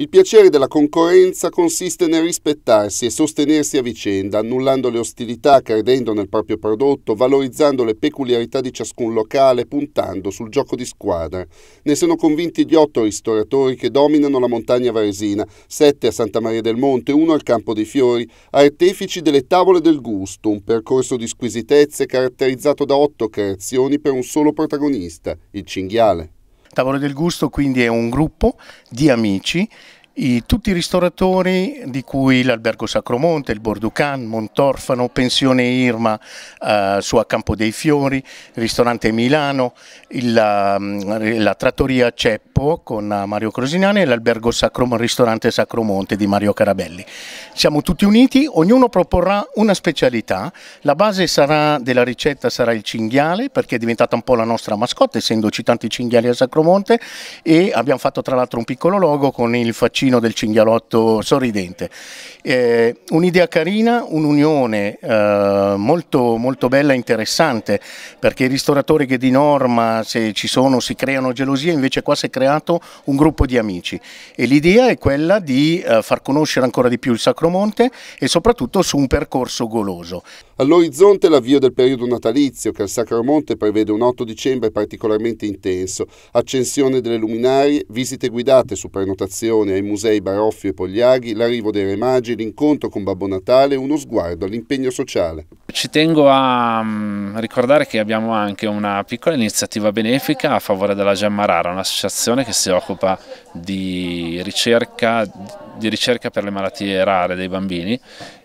Il piacere della concorrenza consiste nel rispettarsi e sostenersi a vicenda, annullando le ostilità, credendo nel proprio prodotto, valorizzando le peculiarità di ciascun locale, puntando sul gioco di squadra. Ne sono convinti gli otto ristoratori che dominano la montagna varesina, sette a Santa Maria del Monte, uno al Campo dei Fiori, artefici delle tavole del gusto, un percorso di squisitezze caratterizzato da otto creazioni per un solo protagonista, il cinghiale. Tavolo del Gusto quindi è un gruppo di amici i, tutti i ristoratori di cui l'Albergo Sacromonte, il Borducan, Montorfano, Pensione Irma eh, su a Campo dei Fiori, Ristorante Milano, il, la, mm, la, trattoria Ceppo con Mario Crosinani e l'Albergo Sacrom Ristorante Sacromonte di Mario Carabelli. Siamo tutti uniti, ognuno proporrà una specialità, la base sarà, della ricetta sarà il cinghiale perché è diventata un po' la nostra mascotte essendoci tanti cinghiali a Sacromonte e abbiamo fatto tra l'altro un piccolo logo con il faccino vicino del cinghialotto sorridente. Eh, un'idea carina, un'unione eh, molto, molto bella e interessante perché i ristoratori che di norma se ci sono si creano gelosie, invece qua si è creato un gruppo di amici e l'idea è quella di eh, far conoscere ancora di più il Sacromonte e soprattutto su un percorso goloso. All'orizzonte l'avvio del periodo natalizio che al Sacro Monte prevede un 8 dicembre particolarmente intenso, accensione delle luminarie, visite guidate su prenotazione ai musei Baroffio e Pogliaghi, l'arrivo dei Re Magi, l'incontro con Babbo Natale, uno sguardo all'impegno sociale. Ci tengo a mm, ricordare che abbiamo anche una piccola iniziativa benefica a favore della Gemma Rara, un'associazione che si occupa di ricerca di ricerca per le malattie rare dei bambini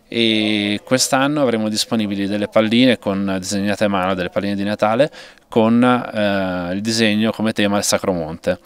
e quest'anno avremo disponibili delle palline con, disegnate a mano, delle palline di Natale con eh, il disegno come tema del Sacromonte.